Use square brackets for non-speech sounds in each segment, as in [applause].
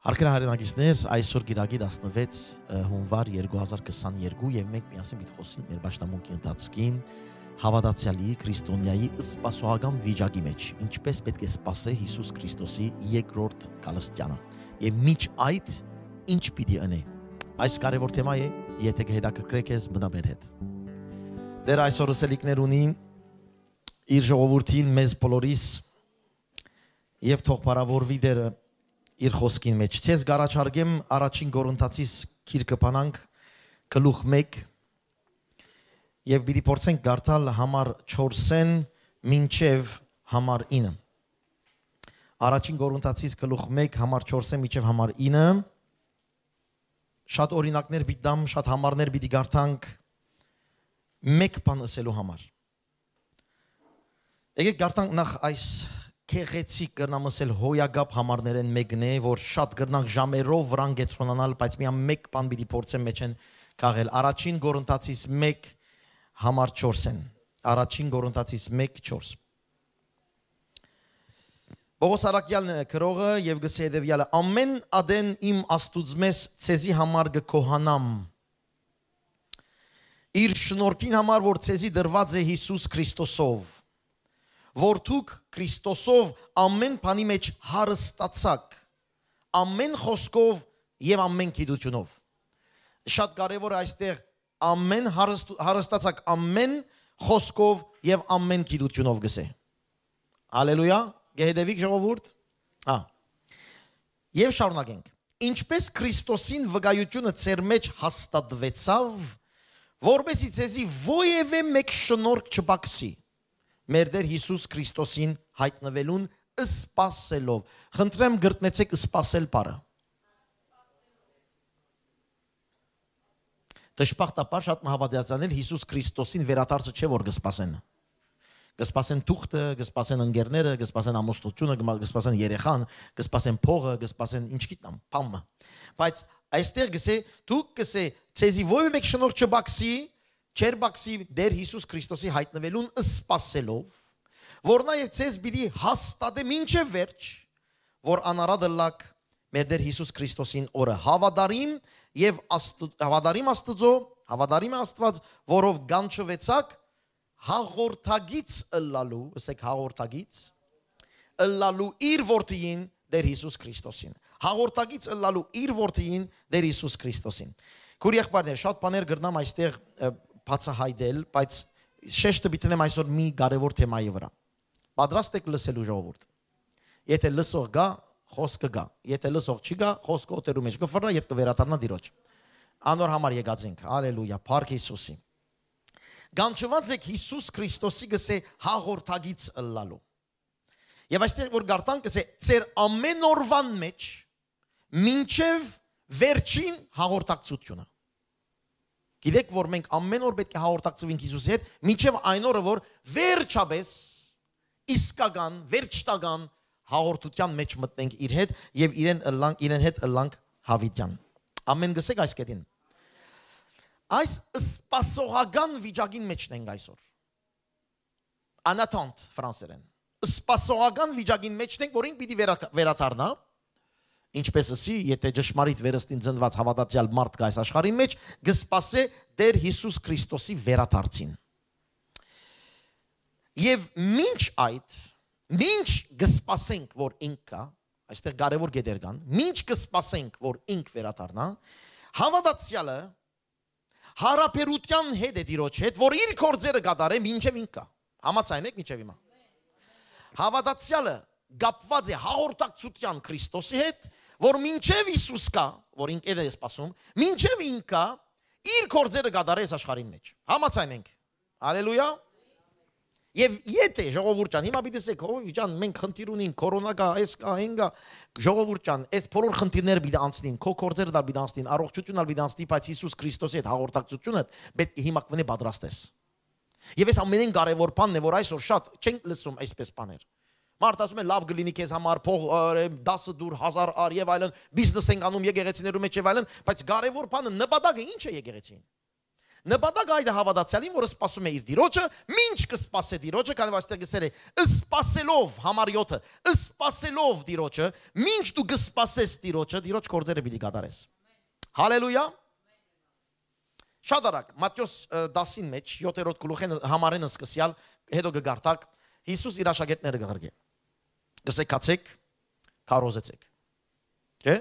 Հարգելի հայրենակիցներ, այսօր գիրակի 16 հունվար 2022 եւ մենք միասին պիտի խոսենք մեր ճաշտամունքի ընթացքին հավատացյալի քրիստոնյայի սպասողական վիճակի մեջ, ինչպես պետք է սпасե Հիսուս Քրիստոսի երկրորդ գալստյանը։ Եվ միջ այդ ինչ պիտի անի։ Այս կարևոր թեմա է, եթե կհետաքրքրեք ես մտաբեր հետ։ Դեր այսօր սելիկներ ունի իր ժողովրդին մեզ բոլորիս եւ թող բարավորվի դերը իր խոսքին մեջ։ Ցես գարաչարգեմ առաջին Կորինթացիս քիրքը բանանք գլուխ 1 եւ պիտի փորձենք գարտալ համար 4-ն մինչեւ համար 9։ Առաջին Կորինթացիս գլուխ 1 համար 4-ը մինչեւ համար 9 շատ օրինակներ պիտի դամ, շատ համարներ պիտի գարտանք մեկ բան ասելու համար։ Եկեք գարտանք նախ այս քեղեցիկ կնամ ասել հոյագապ համարներեն մեկն է, որ շատ գրնանք ժամերով վրան գեցոնանալ, բայց միա մեկ բան պիտի փորձեմ մեջ են քաղել։ Առաջին Գորընթացից 1 համար 4-ն։ Առաջին Գորընթացից 1:4։ Բողոս Արաքյալն է քրողը եւ գսե հետեւյալը. Ամեն ադեն իմ աստուծմես ցեզի համար գկոհանամ։ Իր շնորհքին համար որ ցեզի դրված է Հիսուս Քրիստոսով որ դուք Քրիստոսով ամեն բանի մեջ հարստացաք ամեն խոսքով եւ ամեն գիտությունով շատ կարեւոր այստեղ ամեն հարստ, հարստացակ ամեն խոսքով եւ ամեն գիտությունով գսե հալելույա գեհեդեվիկ ժողովուրդ հա եւ շարունակենք ինչպես Քրիստոսին վկայությունը ծեր մեջ հաստատվեցավ որբեսի ցեզի ովևէ մեկ շնորհք չբացի մեր Տեր Հիսուս Քրիստոսին հայտնվելուն սպասելով։ Խնդրեմ գտնեցեք սպասել բառը։ Դժբախտաբար շատ մահավատացանել Հիսուս Քրիստոսին վերադարձը չէ որ գսպասեն։ Գսպասեն թուղթը, գսպասեն ընկերները, գսպասեն ամուսնությունը, գսպասեն երեխան, գսպասեն փողը, գսպասեն ինչ գիտնամ, փամը։ Բայց այստեղ գսե դուք գսե ցեզի ո՞վ մեկ շնորհ չբաքսի, Չերբաքսի դեր Հիսուս Քրիստոսի հայտնվելուն սпасելով, որ նաև ցեզ պիտի հաստատե ինչե վերջ, որ անարադը լակ մեր դեր Հիսուս Քրիստոսին օրը հավադարիմ եւ հավադարիմ Աստծո, հավադարիմ Աստված, որով գանչվեցակ հաղորդագից ըլլալու, ասեք հաղորդագից ըլլալու իր որդին դեր Հիսուս Քրիստոսին։ Հաղորդագից ըլլալու իր որդին դեր Հիսուս Քրիստոսին։ Քուր եղբայրներ, շատ բաներ գրնամ այստեղ և, բացահայտել, բայց շեշտը դիտնեմ այսօր մի կարևոր թեմայի վրա։ Պատրաստ եք լսելու ժողովուրդ։ Եթե լսող գա, խոսքը գա։ Եթե լսող չի գա, խոսքը օտերու մեջ կֆռնա եւ կվերադառնա դիրոջ։ Անոր համար եկած ենք։ Հալելույա, Փառք Հիսուսի։ Գանչված եք Հիսուս Քրիստոսի գսե հաղորդագից ըլլալու։ Եվ այստեղ որ գարտանք գսե ծեր ամեն օրվան մեջ ինչև վերջին հաղորդակցությունը Գիտեք, որ մենք ամեն օր պետք է հաղորդակցվենք Հիսուսի հետ, մինչև այն օրը, որ վերջապես իսկական, վերջտական հաղորդության մեջ մտնենք իր հետ եւ իրեն ըլլանք, իրեն հետ ըլլանք հավիտյան։ Ամեն գսեք այս կետին։ Այս սպասողական վիճակին մեջն ենք այսօր։ Անատանտ ֆրանսերեն։ Սպասողական վիճակին մեջն ենք, որին պիտի վերադառնա։ վեր ինչպես ասի, եթե ճշմարիտ վերստին ծնված հավատացյալ մարդ կա այս աշխարհի մեջ, գսպասե Տեր Հիսուս Քրիստոսի վերադարձին։ Եվ մինչ այդ, մինչ գսպասենք, որ ինքը, այստեղ կարևոր գետեր կան, մինչ գսպասենք, որ ինք վերադառնա, հավատացյալը հարաբերության հետ է դիրոջ հետ, որ իր կորձերը կատարե մինչև ինքը։ Համաձայն եք մինչև հիմա։ Հավատացյալը գապված է հաղորդակցության Քրիստոսի հետ, որ մինչև Հիսուս կա, որ ինք էլ է սпасում, մինչև ինքա իր կորձերը գդարես աշխարհին մեջ։ Համացանենք։ Հալելույա։ Եվ եթե ժողովուրդան, հիմա պիտի ասեք, ժողովուրդան, մենք խնդիր ունենք, կորոնա կա, այս կա, այն կա, ժողովուրդան, այս բոլոր խնդիրները պիտի անցնին, քո կորձերը դար պիտի անցնին, առողջությունն ալ պիտի անցնի, բայց Հիսուս Քրիստոսի հետ հաղորդակցությունը պետք է հիմա կվնի պատրաստ ես։ Եվ այս ամենեն կարևոր բանն է, որ այսօր շատ չենք լսում այսպես բաներ։ այս Մարդ ասում է լավ գլինի քեզ համար փող 10 դուր 1000 ար եւ այլն, բիզնես են անում եկեղեցիներու մեջ եւ այլն, բայց կարեւոր բանը նպատակը ի՞նչ է եկեղեցին։ Նպատակը այդ հավատացյալին, որը սпасում է իր դիրոջը, ինչ կսպասե դիրոջը, քանի որ այստեղ գսել է, սպասելով համար 7-ը, սպասելով դիրոջը, ինչ դու կսպասես դիրոջը, դիրոջ կորձերը պիտի կատարես։ Հալելույա։ Շատ արագ Մատթեոս 10-ին մեջ 7-րդ գլուխեն համարենը սկսյալ հետո կգարտակ Հիսուս իր աշակերտները կղրգե գսեկացեք, քարոզեցեք։ Չէ՞։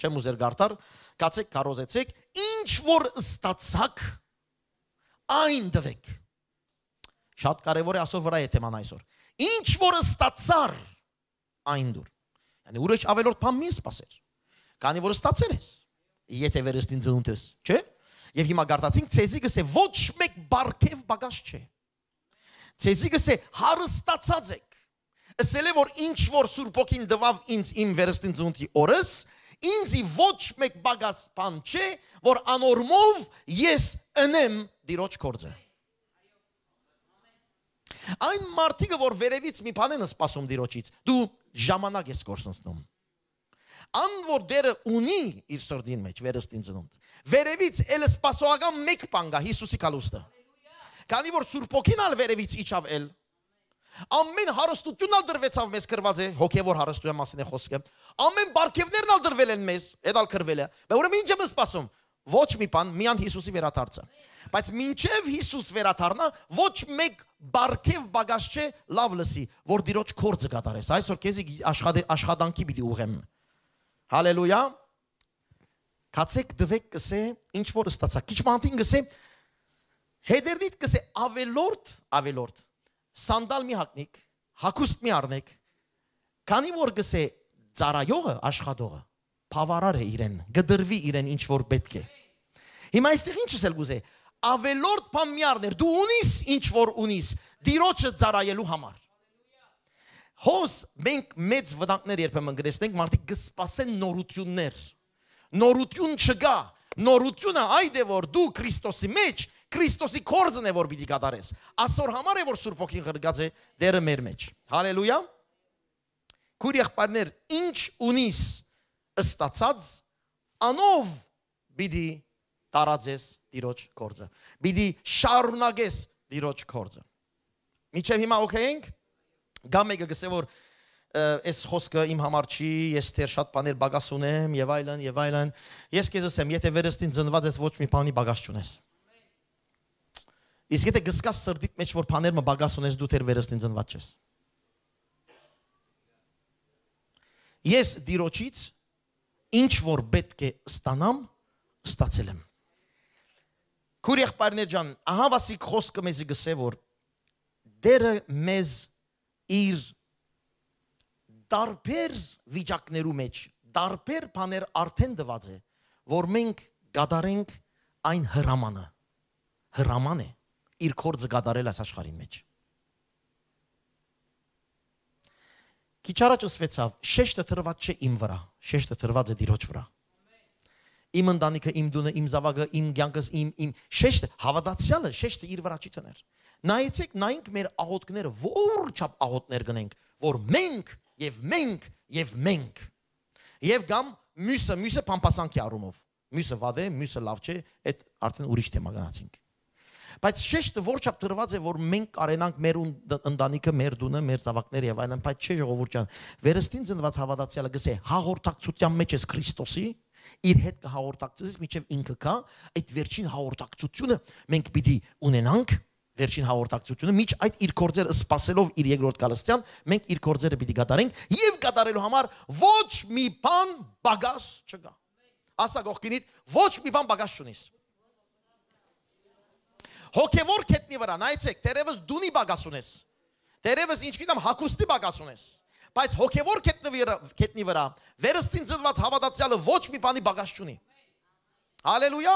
Չեմ ուզեր գարտար, կացեք, քարոզեցեք, ինչ որ ստացաք, այն տվեք։ Շատ կարևոր է ասով վրա է թեման այսօր։ Ինչ որ ստացար, այն դուր։ Յանի ուրիշ ավելորդ բան մի սпасեր։ Քանի որ ստացել ես։ Եթե վերստին ծնունդ ես, չէ՞։ Եվ հիմա գարտացինք ցեզիկս է ոչ մեկ բարքև բագաշ չէ։ Ցեզիկս է հարստացած եք ասել է որ ինչ որ Սուրբ ոգին տվավ ինձ իմ վերստինձունտի օրս, ինձի ոչ մեկ բագաս բան չէ, որ անորմով ես ընեմ դիրոջ կորձը։ Այն մարդիկը, որ վերևից մի բան են սպասում դիրոջից, դու ժամանակ ես կորցնում։ Ան որ դերը ունի իր սրդին մեջ վերստինձունտ։ Վերևից էլ սպասողական մեկ բան կա Հիսուսի կալուստը։ Քանի որ Սուրբ ոգին ալ վերևից իջավ էլ Ամեն հարստությունն ալ դրվեցավ մեզ կրված է, հոգևոր հարստության մասին է խոսքը։ Ամեն բարգևներն ալ դրվել են մեզ, այդ ալ կրվել է։ Բայց ուրեմն ինչ եմ սպասում։ Ոչ մի բան, միան Հիսուսի վերադարձը։ Բայց մինչև Հիսուս վերադառնա, ոչ մեկ բարգև բագաշ չէ, լավ լսի, որ Տիրոջ կործը կատարես։ Այսօր քեզի աշխատանքի պիտի ուղեմ։ Հալելույա։ Կացեք դվեք կսե, ինչ որ ստացա։ Քիչ մանտին կսե, Հեդերնիտ կսե ավելորդ, ավելորդ սանդալ մի հագնիկ, հագուստ մի առնեք, քանի որ գսե ծարայողը, աշխատողը փավարար է իրեն, գդրվի իրեն ինչ որ պետք է։ Հիմա այստեղ ինչս էլ գուզե, ավելորդ բան մի առներ, դու ունիս ինչ որ ունիս, դիրոջը ծարայելու համար։ Հոս մենք մեծ վտանգներ երբեմն գրեցնենք, մարդիկ գսպասեն նորություններ։ Նորություն չկա, նորությունը այդ դե է որ դու Քրիստոսի մեջ Քրիստոսի կորձն է որ պիտի կատարես։ Այսօր համար է որ Սուրբ Օքին ղրգած է դերը մեր մեջ։ Հալելույա։ Քուր եղբայրներ, ինչ ունիս ստացած, անով պիտի տարածես ծիրոջ կորձը։ Պիտի շարունակես ծիրոջ կորձը։ Միջև հիմա օքեյ ենք։ Գա մեկը գսե որ այս խոսքը իմ համար չի, ես դեռ շատ բաներ բագաս ունեմ եւ այլն եւ այլն։ Ես քեզ ասեմ, եթե վերստին ծնված ես ոչ մի բանի բագաս չունես։ Իսկ եթե գսկաս սրդիդ մեջ որ բաներ մը բագաս ունես դու թեր վերստին ծնված ես։ Ես դիրոջից ինչ որ պետք է ստանամ, ստացել եմ։ Քուր եղբայրներ ջան, ահա վասիկ խոսքը մեզի գսե որ դերը մեզ իր տարբեր վիճակներու մեջ տարբեր բաներ արդեն դված է որ մենք գադարենք այն հրամանը հրաման է իր կործը կատարել այս աշխարհի մեջ։ Քիչ առաջ ուսվեցավ, շեշտը թրված չէ իմ վրա, շեշտը թրված է Տիրոջ վրա։ Իմ ընտանիքը, իմ դունը, իմ զավակը, իմ ցանկս, իմ իմ շեշտը հավատացյալը շեշտը իր վրա չի տներ։ Նայեցեք, նայենք մեր աղոթքները, որչապ աղոթներ գնենք, որ մենք եւ մենք եւ մենք եւ կամ մյուսը, մյուսը փամփասանքի առումով։ Մյուսը վադ է, մյուսը լավ չէ, այդ արդեն ուրիշ թեմա գնացինք։ Բայց շեշտը որչապ դրված է, որ մենք կարենանք մեր ընտանիքը, մեր դունը, մեր ծավակները եւ այլն, բայց չէ ժողովուրդ ջան, վերստին ծնված հավատացյալը գսե հաղորդակցության մեջ ես Քրիստոսի, իր հետ կհաղորդակցես միջև ինքը կա, այդ վերջին հաղորդակցությունը մենք պիտի ունենանք վերջին հաղորդակցությունը միջ այդ իր կորձերը սпасելով իր երկրորդ գալստյան մենք իր կորձերը պիտի կատարենք եւ կատարելու համար ոչ մի բան բագաս չկա ասա գողքինիդ ոչ մի բան բագաս չունես հոգևոր քետնի վրա, նայեցեք, դերևս դունի բագաս ունես։ Դերևս ինչ գիտեմ հակոստի բագաս ունես։ Բայց հոգևոր քետնի վրա, քետնի վրա վերստին ծնված հավատացյալը ոչ մի բանի բագաս չունի։ Հալելույա։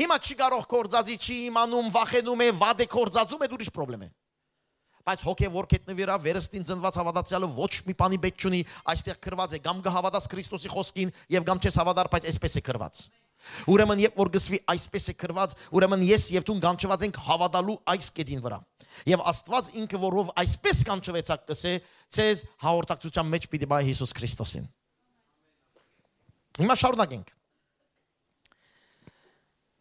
Հիմա չի կարող կորցածի, չի իմանում, վախենում է, վադ է կորցածում, այդ ուրիշ խնդրեմ է։ Բայց հոգևոր կետնի վրա վերստին ծնված հավատացյալը ոչ մի բանի պետք չունի, այստեղ քրված է, կամ կհավատաս Քրիստոսի խոսքին եւ կամ չես հավատար, բայց այսպես է քրված։ Ամեն Ուրեմն երբ որ գսվի այսպես է գրված, ուրեմն ես եւ դու կանչված ենք հավատալու այս կետին վրա։ Եվ Աստված ինքը որով այսպես կանչվեց ակսե, ցեզ հաղորդակցության մեջ պիտի բայ Հիսուս Քրիստոսին։ Հիմա շարունակենք։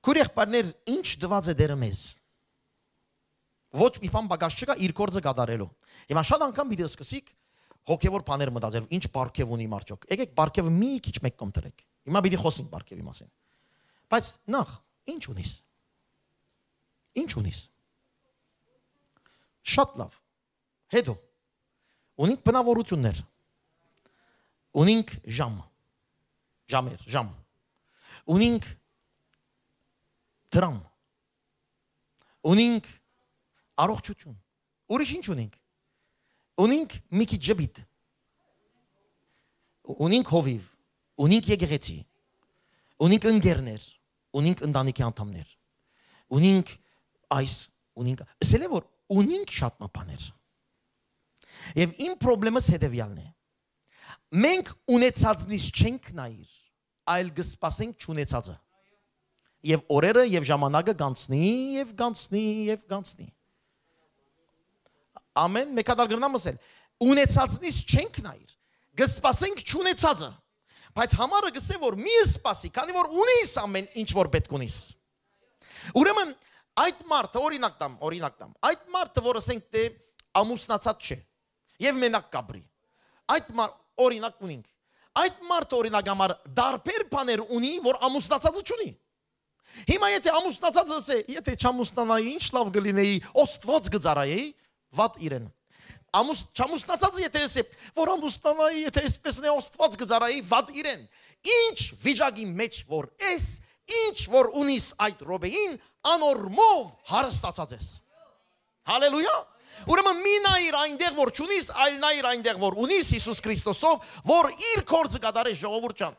Քուրիխ բաներ, ինչ դված է դերը մեզ։ Ոչ մի բան բակաս չկա իր գործը կատարելու։ Հիմա շատ անգամ մի դեր սկսիկ հոգևոր բաներ մտածել, ինչ բարգև ունի մարդյոք։ Եկեք բարգևը մի քիչ մեկ կողմ դրեք։ Հիմա պիտի խոսենք բարգևի մասին։ Բայց նախ ինչ ունիս։ Ինչ ունիս։ Շատ լավ։ Հետո ունենք բնավորություններ։ Ունենք ժամ։ Ժամեր, ժամ։ Ունենք դրամ։ Ունենք առողջություն։ Ուրիշ ինչ ունենք։ Ունենք մի քիչ ջբիտ։ Ունենք հովիվ, ունենք եկեղեցի։ Ունենք ընկերներ, ունենք ընտանիքի անդամներ, ունենք այս, ունենք, ասել է որ ունենք շատ մապաներ։ Եվ իմ խնդրեմս հետևյալն է։ Մենք ունեցածնից չենք նայիր, այլ գսպասենք չունեցածը։ Եվ օրերը եւ ժամանակը գանցնի եւ գանցնի եւ գանցնի։ Ամեն մեկադար գրնամ ասել, ունեցածնից չենք նայիր, գսպասենք չունեցածը։ չունեցածը Բայց համարը գսե որ մի սպասի, քանի որ ունիս ամեն ինչ որ պետք ունիս։ Ուրեմն այդ մարդը օրինակ տամ, օրինակ տամ։ Այդ մարդը, որ ասենք թե ամուսնացած չէ եւ մենակ կաբրի։ Այդ մարդ օրինակ ունենք։ Այդ մարդը օրինակ համար դարբեր բաներ ունի, որ ամուսնացածը չունի։ Հիմա եթե ամուսնացածս է, եթե չամուսնանայի, ինչ լավ գլինեի, ոստվոց գծարայի, վատ իրեն ամուս չամուսնացածը եթե էս է, որ ամուսնանայի, եթե այսպես նե ոստված գծարայի վատ իրեն։ Ինչ վիճակի մեջ որ ես, ինչ որ ունիս այդ ռոբեին, անորմով հարստացած ես։ Հալելույա։ Ուրեմն մի նայիր այնտեղ որ ճունիս, այլ նայիր այնտեղ որ ունիս Հիսուս Քրիստոսով, որ իր կործը կատարես ժողովուրդ ջան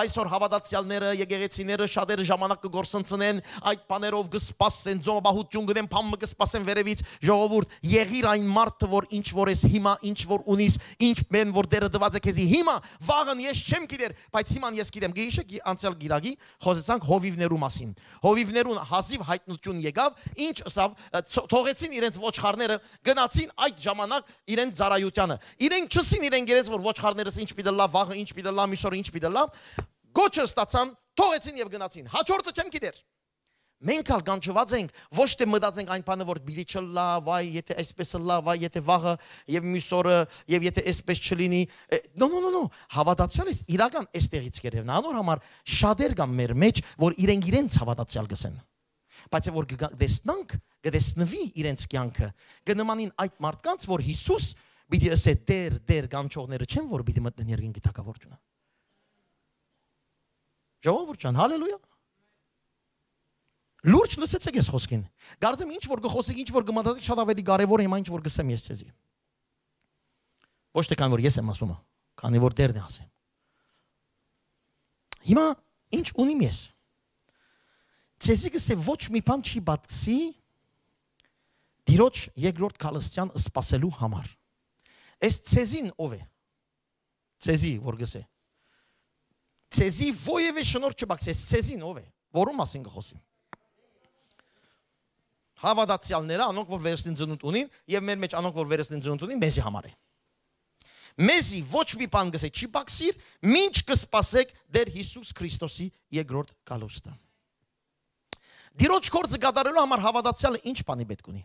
այսօր հավատացյալները, եկեղեցիները շատերը ժամանակ կգործընծնեն, այդ բաներով կսպասեն, ծոմաբահություն գնեն, փամը կսպասեն վերևից, ժողովուրդ, եղիր այն մարդը, որ ինչ որ ես հիմա, ինչ որ ունիս, ինչ մեն որ դերը դված է քեզի հիմա, վաղն ես չեմ գիտեր, բայց հիման ես գիտեմ։ Գիշե անցյալ գիրագի խոսեցանք հովիվներու մասին։ Հովիվներուն հազիվ հայտնություն եկավ, ինչ ասավ, թողեցին իրենց ոչխարները, գնացին այդ ժամանակ իրենց ծարայությանը։ Իրենք չսին իրենք երես որ ոչխարներս ինչ պիտի լավ, վաղը ինչ պիտի լավ, միշտ ինչ պիտի լավ, գոչը ստացան, թողեցին եւ գնացին։ Հաջորդը չեմ գիտեր։ Մենք հալ գանջված ենք, ոչ թե մտածենք այն բանը, որ բիլի չլա, վայ, եթե այսպես լա, վայ, եթե վաղը եւ մյուս օրը եւ եթե այսպես չլինի։ No no no no, հավատացյալից իրական էստեղից գերեւ նանոր համար շատեր կան մեր մեջ, որ իրենք իրենց հավատացյալ գսեն։ Բայց որ դեսնանք, գտեսնվի իրենց կյանքը, կնմանին այդ մարդկանց, որ Հիսուս պիտի ասե դեր դեր գանչողները չեն, որ պիտի մտնեն երկինքի թակավորությունը։ Ժողովուրդ ջան, հալելույա։ Լուրջ լսեցեք ես խոսքին։ Գարձեմ ինչ որ գխոսեք, ինչ որ գմատացեք, շատ ավելի կարևոր է հիմա ինչ որ գսեմ ես ցեզի։ Ոչ թե կան որ ես եմ ասում, քանի որ Տերն է ասում։ Հիմա ինչ ունիմ ես։ Ցեզի գսե ոչ մի բան չի բացի Տիրոջ երկրորդ քալստյան սпасելու համար։ Այս ցեզին ով է։ Ցեզի որ գսե Ցեզի ովևէ շնոր չբացես, ցեզին ով է։ Որում մասին գխոսիմ։ Հավատացյալները, անոնք որ վերստին ծնունդ ունին եւ մեր մեջ անոնք որ վերստին ծնունդ ունին, մեզի համար է։ Մեզի ոչ մի բան գսե չի բացիր, ինչ կսպասեք դեր Հիսուս Քրիստոսի երկրորդ գալուստը։ Դիրոջ կորձը կատարելու համար հավատացյալը ինչ բանի պետք ունի։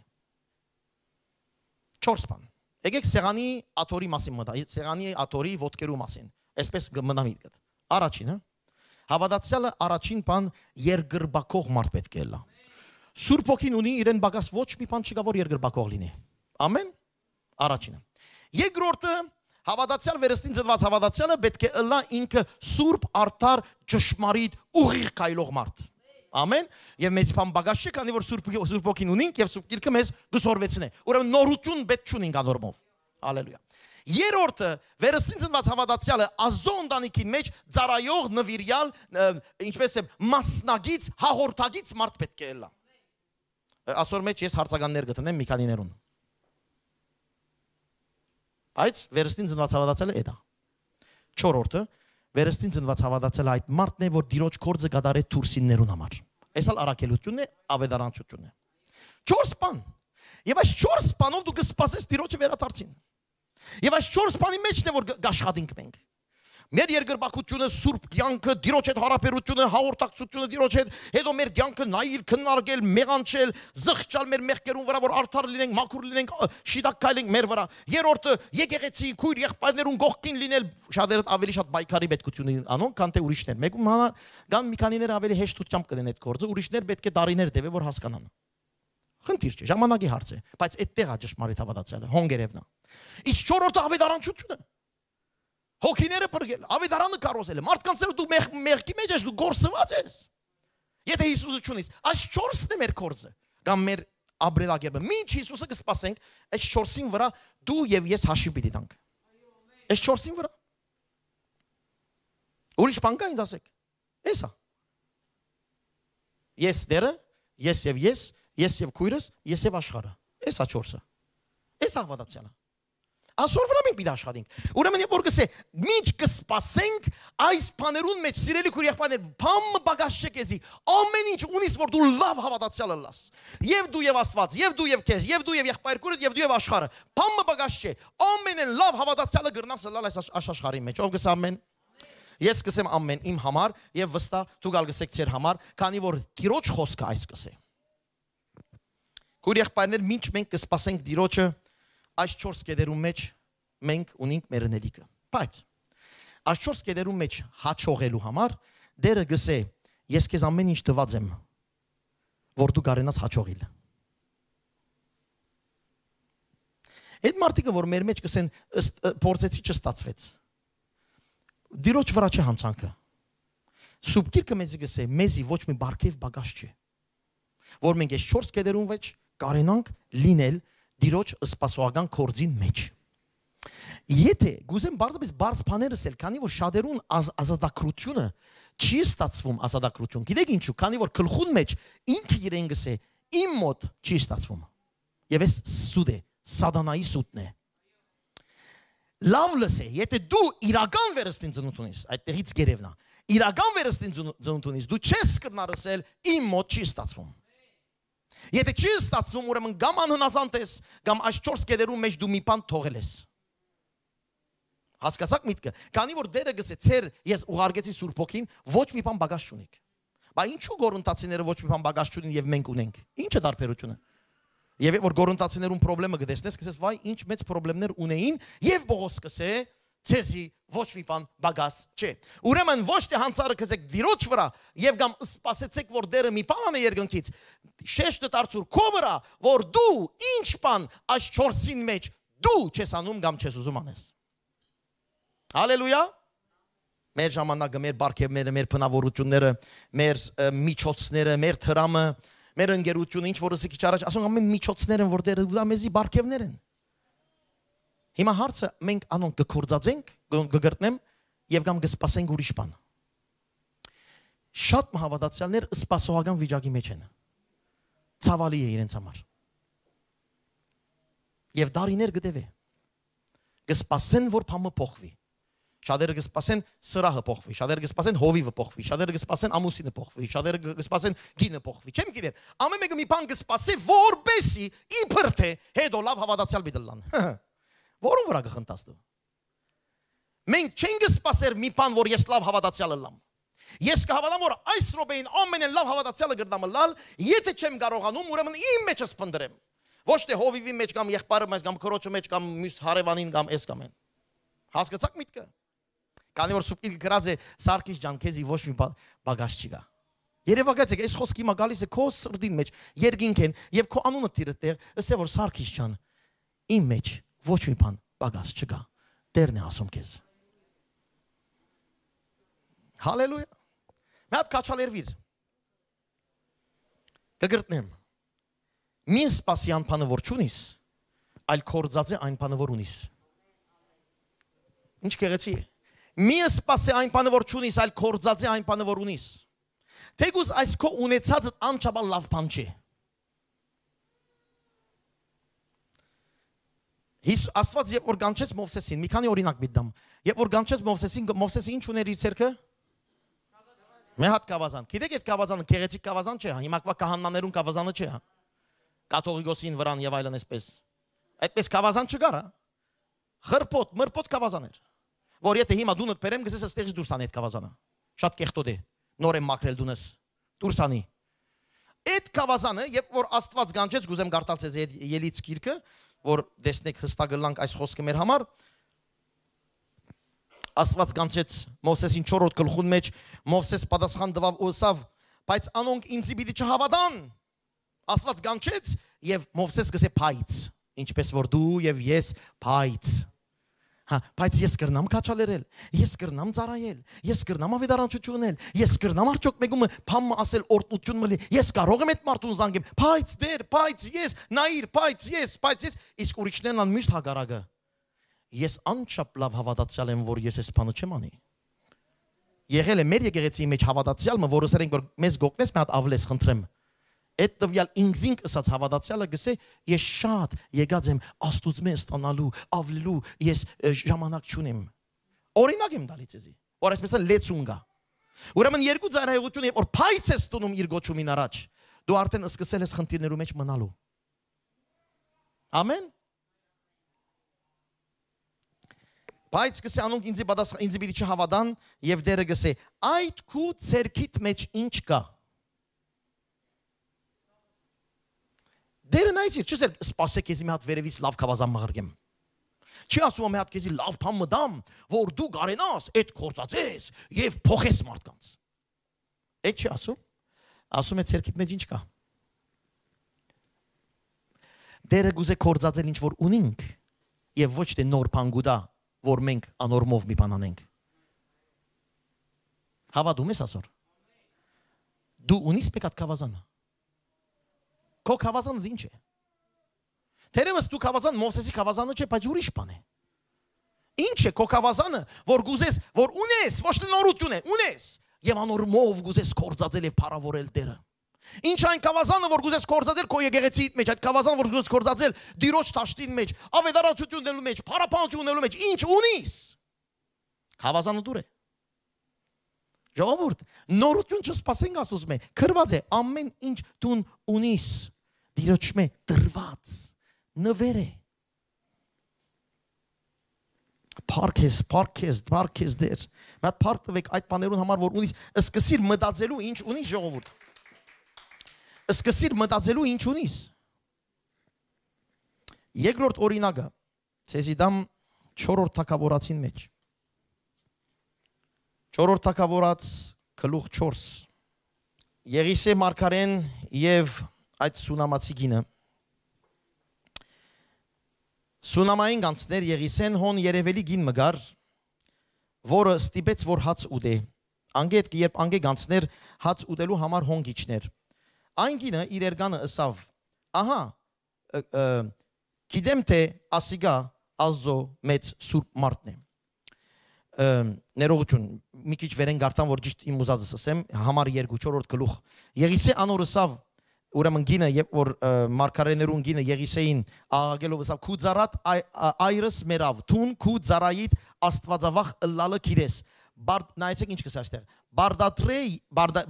4 բան։ Եկեք սեղանի աթորի մասին մտա, սեղանի աթորի ոդկերու մասին։ Այսպես մնամիտ գտ։ Առաջինը հավատացյալը առաջին բան երգրբակող մարդ պետք է լա։ Սուրբ ոգին ունի իրեն բակաս ոչ մի բան չկա որ երգրբակող լինի։ Ամեն առաջինը։ Երկրորդը հավատացյալ վերստին ծնված հավատացյալը պետք է ըլա ինքը սուրբ արդար ճշմարիտ ուղիղ կայլող մարդ։ Ամեն եւ մեզ փամ բագաշ չի քանի որ սուրբ սուրբ ոգին ունենք եւ սուրբ գիրքը մեզ գսորվեցնե։ Ուրեմն նորություն պետք չունենք անորմով։ Հալելույա։ Երորդը վերստին ծնված հավատացյալը ազո ընտանիքի մեջ ծարայող նվիրյալ ինչպես է մասնագից հաղորդագից մարդ պետք է լա։ Այսօր մեջ ես հարցականներ գտնեմ մի քանիներուն։ Բայց վերստին ծնված հավատացյալը է դա։ Չորորդը վերստին ծնված հավատացյալը այդ մարդն է, որ դիրոջ կորձը գդարե թուրսիններուն համար։ Այսալ առաքելությունն է, ավետարանչությունն է։ Չորս բան։ Եվ այս 4 սpanով դու կսպասես ծիրոջը վերադարձին։ Եվ այս 4 բանի մեջն է դե, որ աշխատենք մենք։ Մեր երկրպագությունը, սուրբ կյանքը, Տիրոջ հետ հարաբերությունը, հաղորդակցությունը Տիրոջ հետ, հետո մեր կյանքը նայել, քննարկել, մեղանչել, զղջալ մեր մեղքերուն վրա, որ արդար լինենք, մաքուր լինենք, շիտակ քայլենք մեր վրա։ Երրորդը եկեղեցի, քույր, եղբայրներուն գողքին լինել, շատերը ավելի շատ բայկարի պետքություն են անոն, քան թե ուրիշներ։ Մեկում հանա կան մի քանիներ ավելի հեշտությամբ կդեն այդ գործը, ուրիշներ պետք է տարիներ տևե որ հասկանան։ Խնդիր չէ, ժամանակի հարց է, բայց այդտեղ է ճշմարիտ հավատացյալը, հոնգերևնա։ Իսկ 4-րդը ավետարանչությունը։ Հոգիները բրգել, ավետարանը կարոզել է։ Մարդկանց հետ դու մեղքի մեջ ես, դու գործված ես։ Եթե Հիսուսը ճունես, այս 4-ն է մեր կորձը, կամ մեր ապրելակերպը։ Մինչ Հիսուսը կսպասենք, այս 4-ին վրա դու եւ ես հաշիվ պիտի տանք։ Այս 4-ին վրա։ Ուրիշ բան կա ինձ ասեք։ Էսա։ Ես դերը, ես եւ ես, ես եւ քույրս, ես եւ աշխարհը։ Էսա 4-ը։ Էսա հավատացյալը։ Այսօր վրա մենք պիտի աշխատենք։ Ուրեմն երբ որ գսե, ինչ կսպասենք այս բաներուն մեջ, սիրելի քուր եղբայրներ, բամը բագաշ չկեզի։ Ամեն ինչ ունիս որ դու լավ հավատացյալ լաս։ Եվ դու եւ Աստված, եւ դու եւ քեզ, եւ դու եւ եղբայրքուրդ, եւ դու եւ աշխարհը։ Բամը բագաշ չէ։ Ամենն լավ հավատացյալը գրնաս լալ այս աշխարհի մեջ։ Ով գսա ամեն։ Ես կսեմ ամեն իմ համար եւ վստահ դու գալ գսեք ձեր համար, քանի որ Տիրոջ խոսքը այս կսե։ Քուր եղբայրներ, ինչ մենք կսպասենք Տիրոջը այս 4 կետերու մեջ մենք ունենք մեր ընելիքը։ Բայց այս 4 կետերու մեջ հաճողելու համար դերը գսե ես քեզ ամեն ինչ տված եմ որ դու կարենաս հաճողիլ։ Այդ մարդիկը որ մեր մեջ կսեն ըստ փորձեցի չստացվեց։ Դիրոջ վրա չէ հանցանքը։ Սուբկիրքը մեզի գսե, մեզի ոչ մի բարգև բագաշ չի։ Որ մենք այս 4 կետերուն վեճ կարենանք լինել Տիրոջ սպասողական կորձին մեջ։ Եթե գուզեմ բարձրապես բարձ բաներս էլ, քանի որ շատերուն ազատագրությունը չի ստացվում ազատագրություն։ Գիտեք ինչու, քանի որ գլխուն մեջ ինքը իրենս է իմ մոտ չի ստացվում։ Եվ ես սուտ է, սատանայի սուտն է։ Լավ լսե, եթե դու իրական վերստին ծնունդ ունես, այդտեղից գերևնա։ Իրական վերստին ծնունդ ունես, դու չես կրնարսել իմ մոտ չի ստացվում։ Եթե չի ստացվում, ուրեմն կամ անհնազանդ ես, կամ այս 4 կետերու մեջ դու մի բան թողել ես։ Հասկացաք միտքը։ Քանի որ դերը գսեց, ցեր ես ուղարկեցի Սուրբ Օքին, ոչ մի բան բագաժ չունիք։ Բա ինչու գորընտացիները ոչ մի բան բագաժ չունին եւ մենք ունենք։ Ինչ է դարբերությունը։ Եվ որ գորընտացիներուն խնդրեմը գտեսնես, կսես վայ ինչ մեծ խնդիրներ ունեին եւ Բողոս կսե ցեզի ոչ մի բան բագաս չէ։ Ուրեմն ոչ թե հանցարը քեզեք ծիրոջ վրա եւ կամ սпасեցեք որ դերը մի բան է երկնքից։ Շեշտը դարձուր քո վրա, որ դու ինչ բան այս 4-ին մեջ դու չես անում կամ չես ուզում անես։ Հալելույա։ Մեր ժամանակը, մեր բարքեմերը, մեր փնավորությունները, մեր միջոցները, մեր թրամը, մեր ընկերությունը, ինչ որը զիքի չարաջ, ասում ամեն միջոցներ են, որ դերը դա մեզի բարքևներ են։ Հիմա հարցը մենք անոնք գկործածենք, գգրտնեմ եւ կամ գսպասենք ուրիշ բան։ Շատ մահավատացյալներ սպասողական վիճակի մեջ են։ Ցավալի է իրենց համար։ Եվ դարիներ գտեվե։ Գսպասեն, որ փամը փոխվի։ Շատերը կսպասեն սրահը փոխվի, շատերը կսպասեն հովիվը փոխվի, շատերը կսպասեն ամուսինը փոխվի, շատերը կսպասեն գինը փոխվի։ Չեմ գիտեմ։ Ամեն մեկը մի բան կսպասի, որբեսի իբր թե հետո լավ հավատացյալ մի դլան։ Հա [laughs] Որո՞ն վրա կխնդաս դու։ Մենք չենք սпасեր մի բան, որ ես լավ հավատացյալ եմ։ Ես կհավատամ, որ այս ռոբեին ամենեն լավ հավատացյալը գրնամ լալ, եթե չեմ կարողանում, ուրեմն իմ մեջ ես փնդրեմ։ Ոչ թե հովիվի մեջ կամ եղբայրը մեջ կամ քրոջը մեջ կամ մյուս հարևանին կամ էս կամ այն։ Հասկացաք միտքը։ Քանի որ սուպկիլ գրած է Սարգիս ջան, քեզի ոչ մի բագաժ չի գա։ Երևակայեք, այս խոսքի մա գալիս է քո սրդին մեջ, երգինք են եւ քո անունը տիրը տեղ, ասե որ Սարգիս ջան, իմ մեջ ոչ մի բան պակաս չկա։ Տերն է ասում քեզ։ Հալելույա։ Մի հատ կաչալերվիր։ Կգրտնեմ։ Մի սպասի այն բանը, որ ճունիս, այլ կորձածի այն բանը, որ ունիս։ Ինչ կեղեցի է։ Մի սպասի այն բանը, որ ճունիս, այլ կորձածի այն բանը, որ ունիս։ Թեգուզ այս քո ունեցածը անչաբան լավ բան չի։ Աստված երբ որ կանչեց Մովսեսին, մի քանի օրինակ միտամ։ Երբ որ կանչեց Մովսեսին, Մովսեսը ինչ ուներ իր ցերքը։ Մի հատ կավազան։ Գիտեք այդ կավազանը գեղեցիկ կավազան չէ, հա, հիմա կվա կահաննաներուն կավազանը չէ, հա։ Կաթողիկոսին վրան եւ այլն էսպես։ Այդպես կավազան չկար, հա։ Խրպոտ, մրպոտ կավազան էր։ Որ եթե հիմա դունդ բերեմ, գսես այստեղից դուրս անի այդ կավազանը։ Շատ կեղտոտ է։ Նոր եմ մաքրել դունս։ Դուրս անի։ Այդ կավազանը, երբ որ Աստված կանչեց, գուզեմ գարտալ ցեզ այդ ելից գիրքը, որ դեսնեք հստակլանք այս խոսքը մեր համար Աստված կանչեց Մովսեսին 4-րդ գլխուն մեջ Մովսես պատասխան տվավ ուսավ բայց անոնք ինձ պիտի չհավատան Աստված կանչեց եւ Մովսես գսե փայից ինչպես որ դու եւ ես փայից Հա, բայց ես կրնամ քաչալերել, ես կրնամ ծարայել, ես կրնամ ավետարանչություն ունել, ես կրնամ արդյոք մեկումը փամ ասել օրտություն մլի։ Ես կարող եմ այդ մարդուն զանգեմ, բայց դեր, բայց ես, նայիր, բայց ես, բայց ես, իսկ ուրիշներն ան միշտ հակարակը։ Ես անչափ լավ հավատացյալ եմ, որ ես այս բանը չեմ անի։ Եղել է մեր եկեղեցիի մեջ հավատացյալը, որ ասել են որ մեզ գողնես մի հատ ավլես խնդրեմ այդ տվյալ ինքզինք ասած հավատացյալը գսե ես շատ եկած եմ աստուծո մեջ ստանալու, ավլելու, ես ժամանակ չունեմ։ Օրինակ եմ դալից էսի, որ այսպես լեցուն գա։ Ուրեմն երկու ծառայողություն եւ որ փայծ ես տնում իր գոչումին առաջ, դու արդեն սկսել ես խնդիրներու մեջ մնալու։ Ամեն։ Բայց գսե անոնք ինձի պատասխան ինձի պիտի չհավատան եւ դերը գսե այդ քու ցերքիդ մեջ ինչ կա։ Դերը նայես, չես էլ սпасեք քեզի մի հատ վերևից լավ կավազան մղրգեմ։ Չի ասում մի հատ քեզի լավ փամ մտամ, որ դու գարենաս, այդ կործածես եւ փոխես մարդկանց։ Այդ չի ասում։ Ասում է ցերքիդ մեջ ինչ կա։ Դերը գուզե կործածել ինչ որ ունինք եւ ոչ թե նոր փանգուտա, որ մենք անորմով մի բան անենք։ Հավատում ես ասոր։ Դու ունիս պետք է կավազանը Քո խավազանը ինչ է։ Թերևս դու խավազան Մովսեսի խավազանը չէ, բայց ուրիշ բան է։ Ինչ է քո խավազանը, որ գուզես, որ ունես, ոչ թե նորություն է, ունես, եւ անորմով գուզես կործածել եւ փառավորել Տերը։ Ինչ այն խավազանը, որ գուզես կործածել քո եկեղեցի մեջ, այդ խավազանը, որ գուզես կործածել դիրոջ ճաշտին մեջ, ավետարանություն դնելու մեջ, փառապանություն դնելու մեջ, ինչ ունիս։ Խավազանը դուր է։ դու Ժողովուրդ, նորություն չսպասենք Աստծո մե։ Քրված է ամեն ինչ դուն ունիս։ Տիրոջ մե դրված նվեր է։ Պարքես, պարքես, պարքես դեր։ Մատ պարտվեք այդ բաներուն համար, որ ունիս, սկսիր մտածելու ինչ ունիս ժողովուրդ։ Սկսիր մտածելու ինչ ունիս։ Երկրորդ օրինակը, ցեզի դամ 4-րդ թակավորացին մեջ 4-րդ թակավորած գլուխ 4 Եղիսե Մարկարեն եւ այդ Սունամացի գինը Սունամային կանցներ Եղիսեն հոն երևելի գին մգար որը ստիպեց որ հաց ուտե անգետ երբ անգե կանցներ հաց ուտելու համար հոն գիչներ այն գինը իր երգանը ըսավ ահա գիտեմ թե ասիգա ազո մեծ սուրբ մարդն է ներողություն մի քիչ վերեն գարտան որ ճիշտ իմ ուզածս ասեմ համար 2 4-րդ գլուխ Եղիսե անորսավ ուրեմն գինը երբ որ մարգարեներուն գինը Եղիսեին աղագելով ասավ քու ծառատ այրս մերավ թուն քու ծառայիդ աստվածավախ ըլլալը քիրես բարդ նայեցեք ինչ կսա այստեղ բարդատրե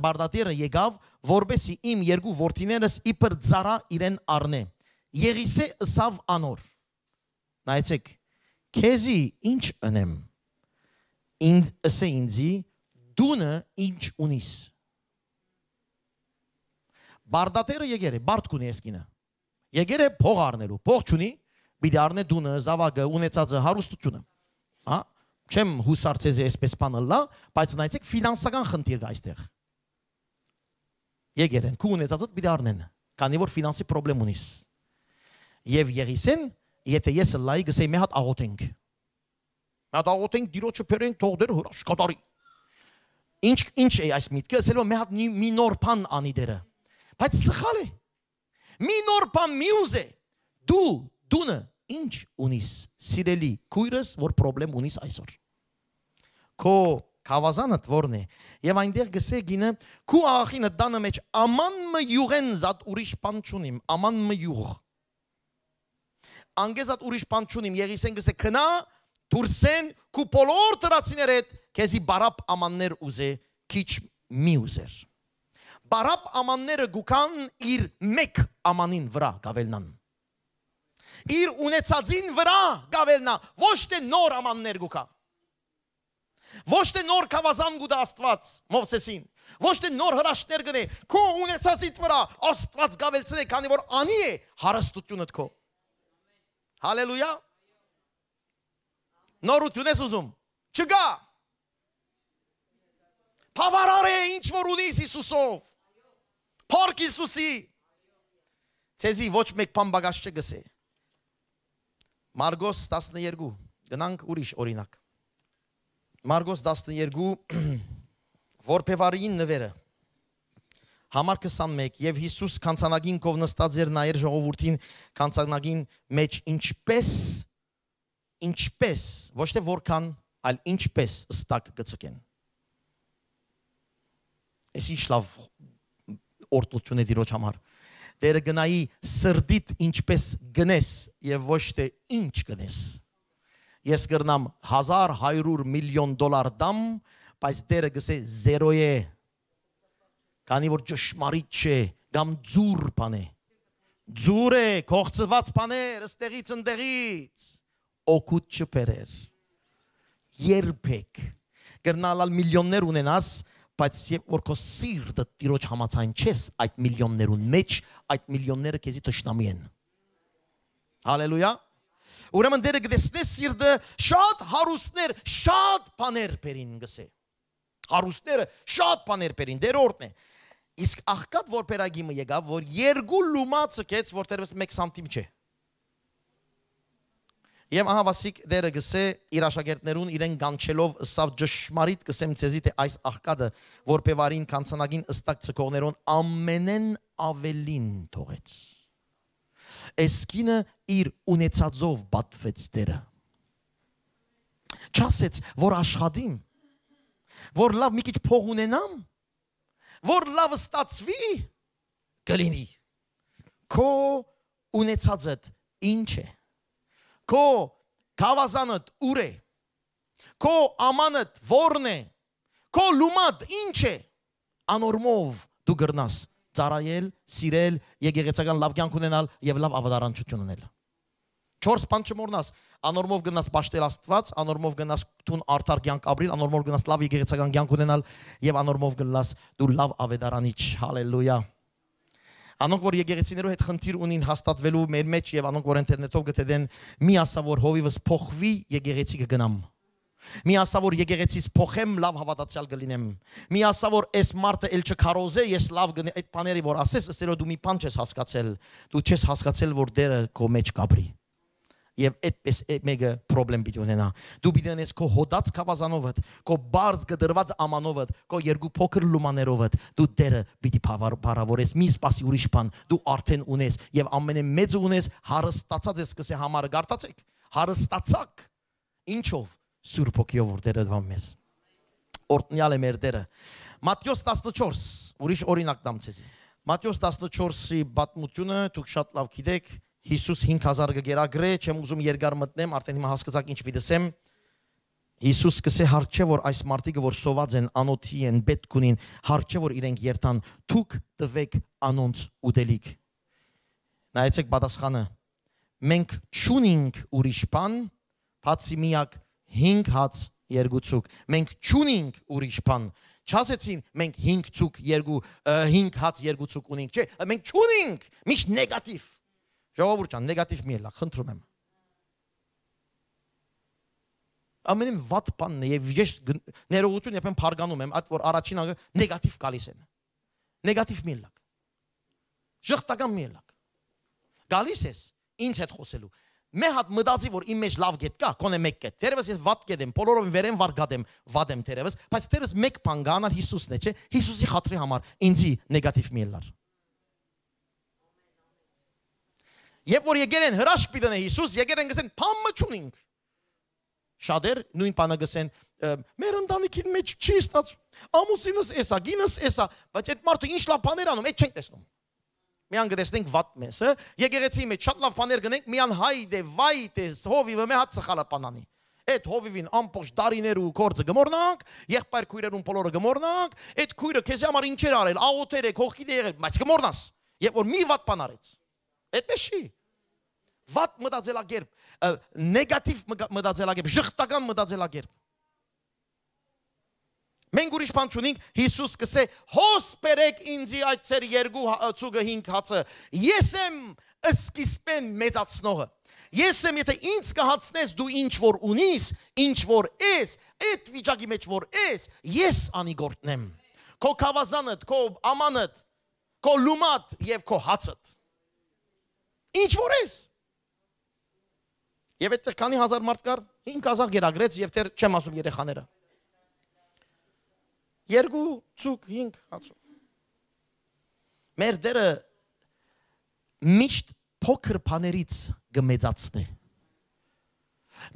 բարդատերը եկավ որբեսի իմ երկու ворթիներս իբր ծառա իրեն առնե Եղիսե ասավ անոր նայեցեք քեզի ինչ ընեմ ինձ ասե ինձի դունը ինչ ունիս բարդատերը եկեր է բարդ կունի ես կինը եկեր է փող առնելու փող չունի պիտի առնե դունը զավակը ունեցածը հարստությունը հա չեմ հուսարցեզի այսպես բանը լա բայց նայեցեք ֆինանսական խնդիր կա այստեղ եկեր են քու ունեցածը պիտի առնեն քանի որ ֆինանսի խնդրեմ ունիս եւ եղիսեն եթե ես լայ գսեի մի հատ աղոթենք Մատաղոտենք դիրոջը փերենք թող դեր հրաշ կատարի։ Ինչ ինչ է այս միտքը, ասելով մի հատ մի նոր բան անի դերը։ Բայց սխալ է։ Մի նոր բան մի ուզե։ Դու դունը ինչ ունիս, սիրելի քույրս, որ խնդրեմ ունիս այսօր։ Քո հավազանը դորն է եւ այնտեղ գսե գինը քու ախինը դանը մեջ աման մը յուղեն զատ ուրիշ բան չունիմ աման մը յուղ անգեզատ ուրիշ բան չունիմ եղիսեն գսե քնա Թուրսեն քու բոլոր դրացիներ հետ քեզի բարապ ամաններ ուզե քիչ մի ուզեր։ Բարապ ամանները գուքան իր մեկ ամանին վրա գավելնան։ Իր ունեցածին վրա գավելնա, ոչ թե նոր ամաններ գուքա։ Ոչ թե նոր կավազան գուտա Աստված Մովսեսին, ոչ թե նոր հրաշներ գնե, քո ունեցածիդ վրա Աստված գավելցնե, քանի որ անի է հարստությունդ քո։ Հալելույա։ Նորություն ես ուզում։ Չկա։ Փավարար է ինչ որ ունիս Հիսուսով։ Փառք Հիսուսի։ Ցեզի ոչ մեկ բան բագաշ չգսե։ Մարգոս 12 գնանք ուրիշ օրինակ։ Մարգոս 12 [clears throat] որբևարին նվերը համար 21 եւ Հիսուս կանցանագին կով նստած էր նայեր ժողովրդին կանցանագին մեջ ինչպես ինչպես, ոչ թե որքան, այլ ինչպես ըստակ գծուկեն։ Էս ինչ լավ օրտություն է դիրոջ համար։ Դերը գնայի սրդիտ ինչպես գնես եւ ոչ թե ինչ գնես։ Ես կգնամ 1000, 100 միլիոն դոլար դամ, բայց դերը գսե 0 է։ Քանի որ ճշմարիտ չէ, կամ ձուր բան է։ Ձուր է, կողծված բաներ, ըստեղից ընդեղից օգուտ չբերեր։ Երբեք գրնալալ միլիոններ ունենաս, բայց երբ որ քո սիրտը Տիրոջ համացան չես այդ միլիոններուն մեջ, այդ միլիոնները քեզի ճշտամի են։ Հալելույա։ Ուրեմն դերը գտեսնես սիրտը շատ հարուստներ, շատ բաներ բերին գսե։ Հարուստները շատ բաներ բերին, դերորդն է։ Իսկ աղքատ որ բերագիմը եկավ, որ երկու լումացը կեց, որտեղ մեկ սանտիմ չէ։ Եվ ահա Վասիկ դերը գսե իր աշակերտներուն իրեն գանչելով սավ ճշմարիտ կսեմ ցեզի թե այս աղկադը որպե վարին կանցանագին ըստակ ցկողներուն ամենեն ավելին թողեց։ Այս կինը իր ունեցածով բատվեց դերը։ Չասեց, որ աշխատիմ, որ լավ մի քիչ փող ունենամ, որ լավ ստացվի, կլինի։ Քո ունեցածդ ինչ է։ Քո թավազանդ ուր է։ Քո ամանդ ո՞րն է։ Քո լումատ ի՞նչ է։ Անորմով դու գրնաս ծարայել, սիրել, եկեղեցական լավ կյանք ունենալ եւ լավ ավադարանչություն ունել։ Չորս բան չմոռնաս, անորմով գնաս ճաշտել Աստված, անորմով գնաս տուն արդար կյանք ապրել, անորմով գնաս լավ եկեղեցական կյանք ունենալ եւ անորմով գնաս դու լավ ավետարանիչ։ Հալելույա։ Անոնք որ եկեղեցիներու հետ խնդիր ունին հաստատվելու մեր մեջ եւ անոնք որ ինտերնետով գտե դեն մի ասա որ հովիվս փոխվի եկեղեցի կգնամ։ Մի ասա որ եկեղեցից փոխեմ լավ հավատացյալ կլինեմ։ Մի ասա որ այս մարդը ել չքարոզե, ես լավ գնի այդ բաները որ ասես, ասելով դու մի բան չես հասկացել։ Դու չես հասկացել որ դերը քո մեջ կապրի եւ այդպես մեկը խնդրեմ պիտի ունենա դու պիտի ունես քո հոդած խավազանովդ քո բարձ գդրված ամանովդ քո երկու փոքր լումաներովդ դու դերը պիտի բարավորես մի սպասի ուրիշ բան դու արդեն ունես եւ ամենը մեծ ունես հարստացած ես կսե համար գարտացեք հարստացակ ինչով սուրբ ոգիով որ դերը դու մեզ օրտնյալ է մեր դերը մատթեոս 14 ուրիշ օրինակ դամ ցեզ մատթեոս 14-ի պատմությունը դուք շատ լավ գիտեք Հիսուս 5000 կգերագրե, չեմ ուզում երկար մտնեմ, արդեն հիմա հասկացաք ինչ պիտեսեմ։ Հիսուս կսե հարցե որ այս մարտիկը որ սոված են անոթի են պետք ունին հարցե որ իրենք երթան թուք տվեք անոնց ուտելիք նայեցեք պատասխանը մենք ճունինք ուրիշ բան բացի միակ 5 հաց երկու ցուկ մենք ճունինք ուրիշ բան չասեցին մենք 5 ցուկ երկու 5 հաց երկու ցուկ ունենք չէ մենք ճունինք միշտ նեգատիվ Ժողովուրդ ջան, նեգատիվ մի էլա, խնդրում եմ։ Ամենին վատ բանն է եւ ես ներողություն եմ փարգանում եմ, այդ որ առաջին անգամ նեգատիվ գալիս են։ Նեգատիվ մի էլա։ Ժխտական մի էլա։ Գալիս ես ինձ հետ խոսելու։ Մե հատ մտածի որ իմ մեջ լավ գետ կա, կոնե մեկ կետ։ Տերևս ես վատ կետ եմ, բոլորովին վերեմ վարգատ եմ, վատ եմ տերևս, բայց տերևս մեկ բան գանար Հիսուսն է, չէ՞։ Հիսուսի խաթրի համար ինձի նեգատիվ մի էլար։ Երբ որ եկել են հրաշք պիտի դնե Հիսուս, եկել են գսեն փամը ճունինք։ Շատեր նույն բանը գսեն մեր ընտանիքի մեջ չի ստաց։ Ամուսինս էսա, գինս էսա, բայց այդ մարդը ինչ լավ բաներ անում, այդ չենք տեսնում։ Միան գտեսնենք վատ մեսը, եկեղեցի մեջ շատ լավ բաներ գնենք, միան հայ դե վայ դե հովիվը մե հաց սխալը բանանի։ Այդ հովիվին ամբողջ դարիներ ու կորձը գմորնանք, եղբայր քույրերուն բոլորը գմորնանք, այդ քույրը քեզ համար ինչեր արել, աղոթեր է, հողքի դե եղել, բայց գմորնաս։ Եվ որ մի վատ բան արեց։ Այդպես չի։ Վատ մտածելակերպ, նեգատիվ մտածելակերպ, շղթական մտածելակերպ։ Մենք ուրիշ բան չունենք, Հիսուս կսե՝ «Հոս բերեք ինձի այդ ծեր երկու ծուգը հա- 5 հացը։ Ես եմ սկիզբեն մեծացնողը»։ Ես եմ, եթե ինձ կհացնես դու ինչ որ ունիս, ինչ որ ես, այդ վիճակի մեջ որ ես, ես անի գործնեմ։ Քո կավազանդ, քո ամանդ, քո լումատ եւ քո հացդ։ Ինչ որ ես։ Եվ այդտեղ քանի հազար մարդ կար, 5000 գերագրեց եւ դեռ չեմ ասում երեխաները։ Երկու ցուկ 5 հացու։ Մեր դերը միշտ փոքր բաներից գմեծացնե։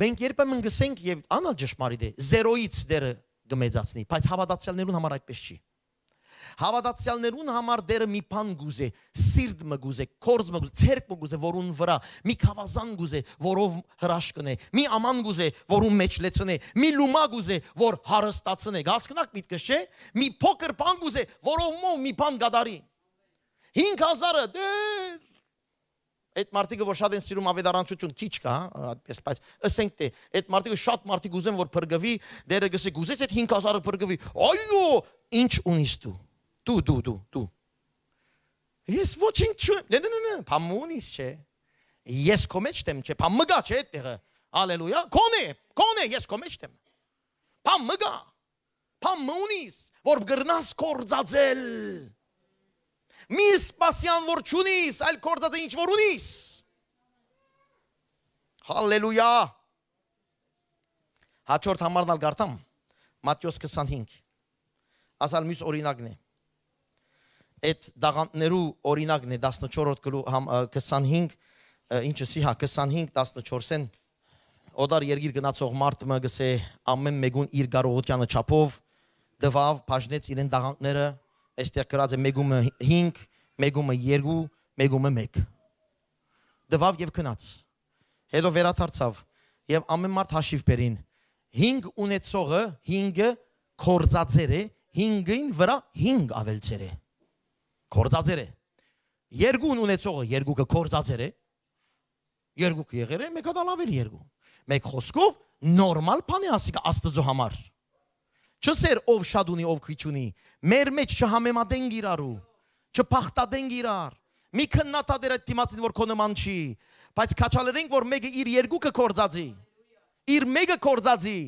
Մենք երբեմն գսենք եւ անալ ճշմարիտ է, 0-ից դերը գմեծացնի, բայց հավատացյալներուն համար այդպես չի հավատացյալներուն համար դերը մի բան գուզե, սիրտ մը գուզե, կորձ մը գուզե, ցերկ մը գուզե, որուն վրա, մի խավազան գուզե, որով հրաշքնե, մի աման գուզե, որում մեջ լեցնե, մի լումա գուզե, որ հարստացնե։ Հասկնակ միտքը չէ, մի փոքր բան գուզե, որով մով մի բան գադարի։ 5000-ը դեր Այդ մարդիկը որ շատ են սիրում ավետարանչություն, քիչ կա, հա, այդպես, բայց ասենք թե այդ մարդիկը շատ մարդիկ ուզեն որ փրկվի, դերը գսե գուզես այդ 5000-ը փրկվի։ Այո, ինչ ունիս դու դու դու դու դու ես ոչինչ չեմ նե նե նե փամունիս չէ ես քո մեջ եմ չէ փամգա չէ այդտեղը հալելույա կոնե կոնե ես քո մեջ եմ փամգա փամունիս որ գրնաս կորձածել մի սպասյան որ ճունիս այլ կորձածը ինչ որ ունիս հալելույա հաջորդ համարն ալ գարտամ մատթեոս 25 ասալ մյուս օրինակն է այդ դաղանտներու օրինակն է 14-րդ գլու 25 ինչը սիհա 25 14-ն օդար երգիր գնացող մարդը մը գսե ամեն մեկուն իր կարողությանը չափով դվավ բաժնեց իրեն դաղանտները այստեղ գրած է մեգումը 5 մեգումը 2 մեգումը 1 դվավ եւ քնած հետո վերաթարցավ եւ ամեն մարդ հաշիվ բերին 5 ունեցողը 5-ը կորցածեր է 5-ին վրա 5 ավելցեր է 5 Կորձածեր է։ Երկուն ունեցողը երկուկը կորձածեր է։ Երկուկը եղեր է, մեկը դա լավ էր երկու։ Մեկ խոսքով նորմալ բան է ասիկա Աստծո համար։ Չսեր ով շատ ունի, ով քիչ ունի։ Մեր մեջ չհամեմատենք իրարու, չփախտadենք իրար։ Մի քննատա դեր այդ դիմացին, որ քո նման չի, բայց քաչալերենք, որ մեկը իր երկուկը կորձածի։ Իր մեկը կորձածի։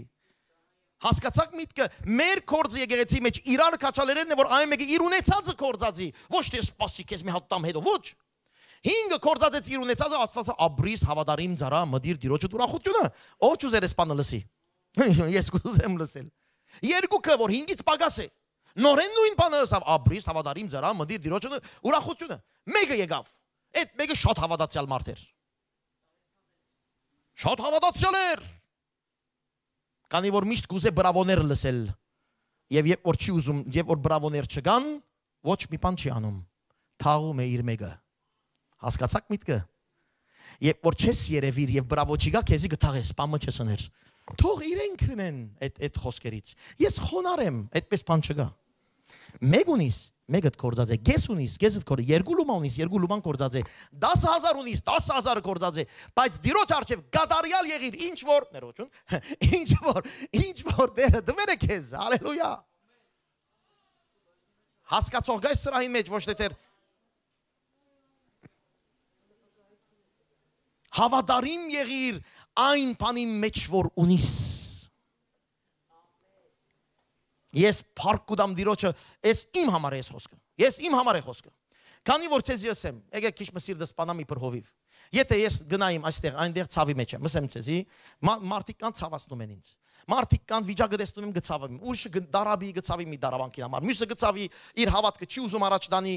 Հասկացաք միտքը մեր կորձը եկեղեցի մեջ իրար քաչալերերն է որ այն մեկը իր ունեցածը կորձածի ոչ թե սպասի քեզ մի հատ տամ հետո ոչ հինգը կորձածեց իր ունեցածը աստվածը աբրիս հավատարիմ ծարա մդիր դիրոջդ ուրախությունը ով ճուզեր սպանը լսի [laughs] ես կուզեմ լսել երկուքը որ հինգից պակաս է նորեն նույն բանը ասավ աբրիս հավատարիմ ծարա մդիր դիրոջը ուրախությունը մեկը եկավ այդ մեկը շատ հավատացյալ մարդ էր շատ հավատացյալ էր Քանի որ միշտ գուզե բրավոներ լսել։ Եվ երբ որ չի ուզում, երբ որ բրավոներ չգան, ոչ մի բան չի անում։ Թաղում է իր մեկը։ Հասկացաք միտքը։ Երբ որ չես երևիր եւ բրավո չգա, քեզի գթաղես, պամը չես աներ։ Թող իրենք ունեն այդ այդ խոսքերից։ Ես խոնար եմ, այդպես բան չկա։ Մեկ ունիս մեկը կորձած է գես ունիս գես կոր երկու լուման ունիս երկու լուման կորձած է 10000 ունիս 10000 կորձած է բայց դիրոջ արջև գադարյալ եղիր ինչ որ ներողություն [laughs] ինչ որ ինչ որ դերը դվերը քեզ հալելույա հասկացող գայս սրահի մեջ ոչ թե դեր հավատարիմ եղիր այն բանի մեջ որ ունիս Ես փառք կուտամ Տիրոջը, ես իմ համար է ես խոսքը։ Ես իմ համար է խոսքը։ Քանի որ ցեզ ես եմ, եկեք քիչ մսիր դսպանամ իբր հովիվ։ Եթե ես գնայիմ այստեղ, այնտեղ ցավի մեջ եմ, ասեմ ցեզի, մարդիկ կան ցավացնում են ինձ։ Մարդիկ կան վիճակը տեսնում եմ գցավեմ։ Ուրիշը դարաբի գցավի մի դարաբանքի համար։ Մյուսը գցավի իր հավատքը չի ուզում առաջ տանի,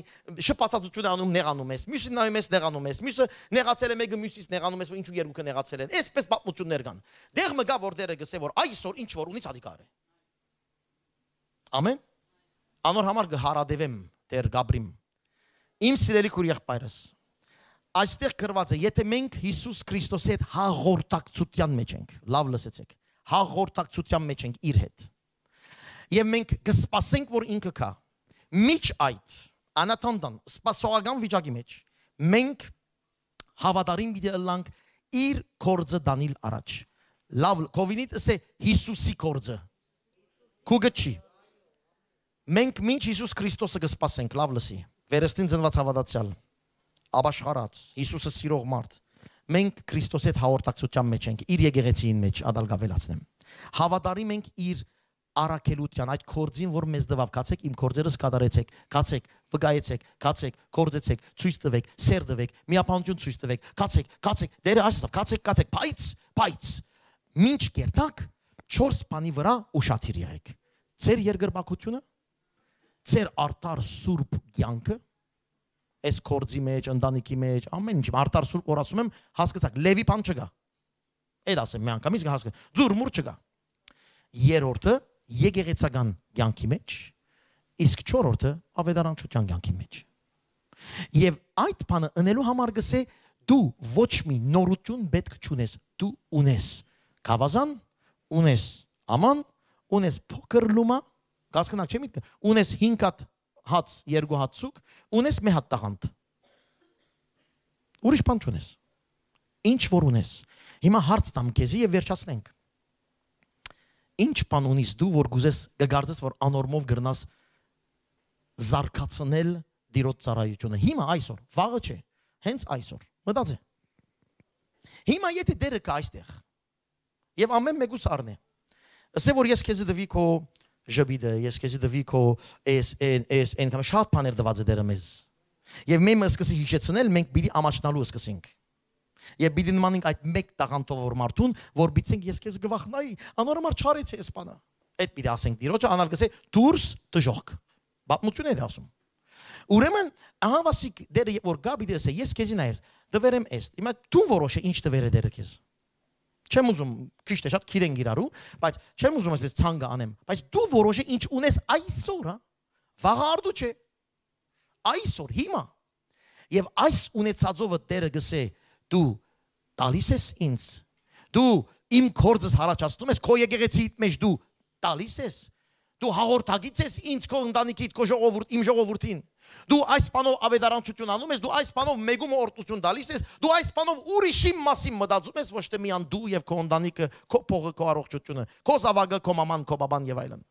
շփածածություն անում նեղանում ես։ Մյուսը նայում ես նեղանում ես։ Մյուսը նեղացել է մեկը մյուսից նեղանում ես, ինչու երկուքը նեղացել են։ Այսպես պատմություններ կան։ Դեղ մգա որ դերը գսե որ այսօր ինչ որ ունի ցադիկար է։ Ամեն։ Անոր համար կհարադևեմ Տեր Գաբրիմ։ Իմ սիրելի քուր եղբայրս։ Այստեղ գրված է, եթե մենք Հիսուս Քրիստոսի հետ հաղորդակցության մեջ ենք, լավ լսեցեք, հաղորդակցության մեջ ենք իր հետ։ Եվ մենք կսպասենք, որ ինքը կա։ Միջ այդ անատանդան սպասողական վիճակի մեջ մենք հավատարիմ գիտե ըլլանք իր կորձը դանիլ առաջ լավ կովինիտ էսե հիսուսի կորձը քուգը չի Մենք ինչ Հիսուս Քրիստոսը կսպասենք, լավ լսի։ Վերստին ծնված հավատացյալ, աբաշխարած, Հիսուսը սիրող մարդ։ Մենք Քրիստոսի հետ հաղորդակցության մեջ ենք, իր եկեղեցիին մեջ, ադալգավելացնեմ։ Հավատարիմ ենք իր առաքելության, այդ կորձին, որ մեզ տվավ, կացեք իմ կորձերս կատարեցեք, կացեք, վկայեցեք, կացեք, կորձեցեք, ցույց տվեք, սեր տվեք, միապանություն ցույց տվեք, կացեք, կացեք, դերը ասա, կացեք, կացեք, բայց, բայց ինչ կերտակ 4 բանի վրա ուշադիր եղեք։ Ձեր երկրպագությունը ձեր արդար սուրբ կյանքը այս կորձի մեջ, ընտանիքի մեջ, ամեն ինչ արդար սուրբ որ ասում եմ, հասկացաք, լևի բան չկա։ Այդ ասեմ մի անգամից հասկա։ Ձուր մուր չկա։ Երորդը եկեղեցական կյանքի մեջ, իսկ չորորդը ավետարանչության կյանքի մեջ։ Եվ այդ բանը ընելու համար գսե դու ոչ մի նորություն պետք չունես, դու ունես գավազան, ունես աման, ունես փոքր լումա, Հասկանաք չէ՞ միտքը։ Ունես 5 հատ հաց, 2 հատ ցուկ, ունես մի հատ տաղանդ։ Ուրիշ բան չունես։ Ինչ որ ունես։ Հիմա հարց տամ քեզի եւ վերջացնենք։ Ինչ բան ունիս դու, որ գուզես կգարձես, որ անորմով գրնաս զարկացնել դիրոց ծառայությունը։ Հիմա այսօր, վաղը չէ, հենց այսօր։ Մտածե։ Հիմա եթե դերը կա այստեղ, եւ ամեն մեկուս առնե։ Ասե որ ես քեզ դվի քո ժպիտը, ես քեզի դվի քո էս էն էս էն կամ շատ բաներ դված է դերը մեզ։ Եվ մենք սկսի հիշեցնել, մենք պիտի ամաչնալու սկսենք։ Եվ պիտի նմանենք այդ մեկ տաղանտով որ մարդուն, որբիցենք ես քեզ գվախնայի, անորմալ չարեց էս բանը։ Այդ պիտի ասենք դիրոջը անալ գսե դուրս դժոխք։ Պատմություն է դա ասում։ Ուրեմն ահա վասիկ դերը որ գա պիտի ասե ես քեզի նայր դվերեմ էս։ Հիմա դու որոշե ինչ դվերը դերը քեզ։ Չեմ ուզում, ճիշտ է, շատ քիր են գիրառու, բայց չեմ ուզում այսպես ցանկը անեմ, բայց դու որոշե ինչ ունես այսօր, հա։ Վաղը արդու չէ։ Այսօր, հիմա։ Եվ այս ունեցածովը Տերը գսե, դու տալիս ես ինձ։ Դու իմ կորձս հարաճացնում ես, քո եկեղեցիիդ մեջ դու տալիս ես։ Դու հաղորդագից ես ինձ քո ընտանիքիդ, քո ժողովուրդ, իմ ժողովրդին։ Դու այս բանով ավետարանչություն անում ես, դու այս բանով մեգում օրտություն դալիս ես, դու այս բանով ուրիշի մասին մտածում ես, ոչ թե միան դու եւ քո ընտանիքը, քո փողը, քո առողջությունը, քո զավակը, քո մաման, քո բաբան եւ այլն։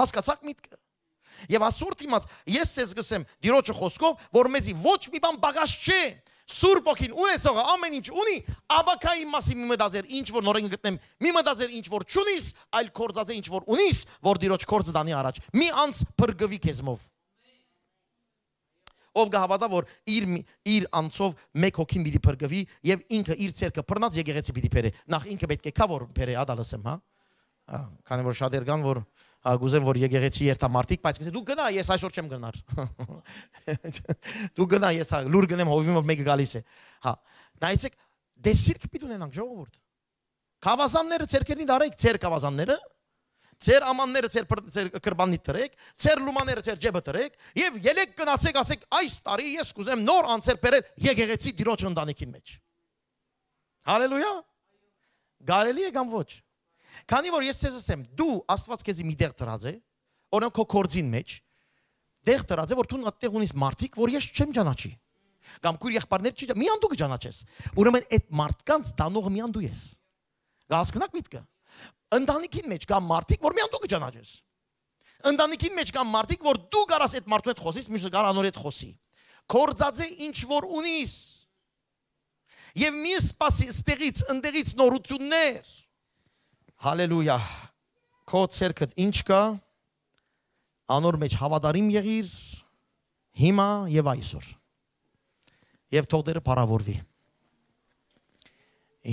Հասկացաք միտքը։ Եվ ասուրտ իմաց ես ես գսեմ Տիրոջը խոսքով, որ մեզի ոչ մի բան բաղած չէ, Սուրբ ոգին ունեցողը ամեն ինչ ունի, աբակայի մասին մի մտածեր, ինչ որ նորեն գտնեմ, մի մտածեր ինչ որ ճունիս, այլ կորցածը ինչ որ ունիս, որ դիրոջ կորցը դանի առաջ։ Մի անց բրգվի քեզմով։ Ով գահավատա որ իր իր անցով մեկ հոգին պիտի բրգվի եւ ինքը իր ցերկը բռնած եկեղեցի պիտի բերե։ Նախ ինքը պետք է կա որ բերե, հա դա լսեմ, հա։ Քանի որ շատեր կան որ գուզեմ որ եկեղեցի երթամարտիկ, բայց դու գնա, ես այսօր չեմ գնար։ [laughs] Դու գնա, ես հա, լուր գնեմ հովիմով մեկը գալիս է։ Հա։ Նայեցեք, դե սիրք պիտի ունենանք ժողովուրդ։ Կավազանները ցերկերնի դարեք, ցեր կավազանները, ցեր ամանները ցեր ցեր կրբանի տրեք, ցեր լումաները ցեր ջեբը տրեք եւ ելեք գնացեք, ասեք այս տարի ես կուզեմ նոր անցեր բերել եկեղեցի դիրոջ ընտանիքին մեջ։ Հալելույա։ Գարելի է կամ ոչ։ Քանի որ ես ցեզ ասեմ, դու Աստված քեզի մի դեղ դրած է, օրինակ քո կորձին մեջ, դեղ դրած է, որ դու այդտեղ ունես մարդիկ, որ ես չեմ ճանաչի։ Կամ քուր եղբայրներ չի, միան դու կճանաչես։ Ուրեմն այդ մարդկանց տանող միան դու ես։ Գասկնակ միտքը։ Ընտանիքին մեջ կա մարդիկ, որ միան դու կճանաչես։ Ընտանիքին մեջ կա մարդիկ, որ դու կարաս այդ մարդու հետ խոսես, միշտ կար անոր հետ խոսի։ Կորձածե ինչ որ ունիս։ Եվ մի սպասի ստեղից, ընդեղից նորություններ Հալելույա։ Քո ցերքդ ինչ կա, անոր մեջ հավատարիմ եղիր հիմա եւ այսօր։ Եվ թող դերը բարավորվի։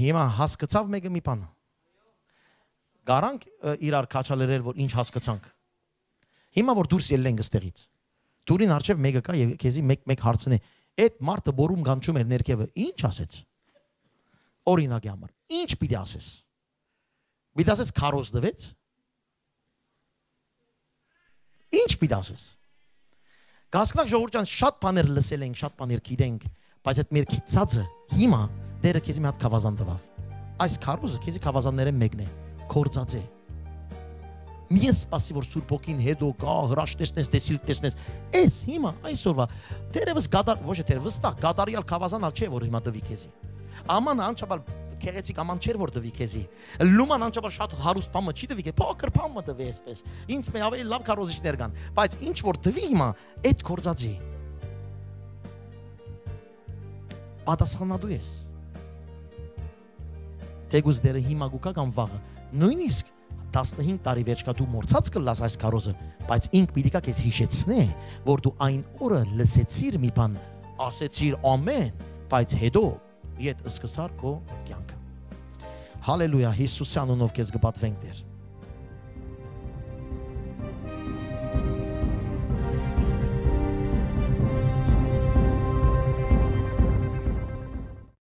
Հիմա հասկացավ մեկը մի բան։ Գարանք իրար քաչալերել որ ինչ հասկացանք։ Հիմա որ դուրս ելենք այստեղից։ Դուրին արչև մեկը կա եւ քեզի մեկ-մեկ հարցնի։ Այդ մարդը բորում գանչում էր ներքևը։ Ինչ ասեց։ Օրինակի համար։ Ինչ պիտի ասես։ Մի դասես քարոզ դվեց։ Ինչ մի դասես։ Գասկնակ ժողովուրդյան շատ բաներ լսել ենք, շատ բաներ գիտենք, բայց այդ մեր քիծածը հիմա դերը քեզի մի հատ խավազան տվավ։ Այս քարոզը քեզի խավազանները մեկն է, կորցած է։ Մի ես սպասի որ Սուրբ ոգին հետո գա հրաշտեսնես, դեսիլ տեսնես։ Էս հիմա այսօրվա դերևս գադար, ոչ թե դեր վստահ, գադարյալ խավազանալ չէ որ հիմա տվի քեզի։ Աման անչաբար քեղեցիկ աման չէր որ դվի քեզի։ Լուման անճապար շատ հարուստ պամը չի դվի, փոքր պամը դվի այսպես։ Ինչ մե ավելի լավ կարոզիչներ կան, բայց ինչ որ դվի հիմա, այդ կորցածի։ Պատասխանատու ես։ Թեգուզ դերը հիմա գուկա կամ վաղը։ Նույնիսկ 15 տարի վերջ կա դու մորցած կլաս այս կարոզը, բայց ինք պիտի կա քեզ հիշեցնե, որ դու այն օրը լսեցիր մի բան, ասեցիր ամեն, բայց հետո իդ սկսար քո կյանքը հալելույա հիսուսի անունով քեզ գ បត្តិ վենք դեր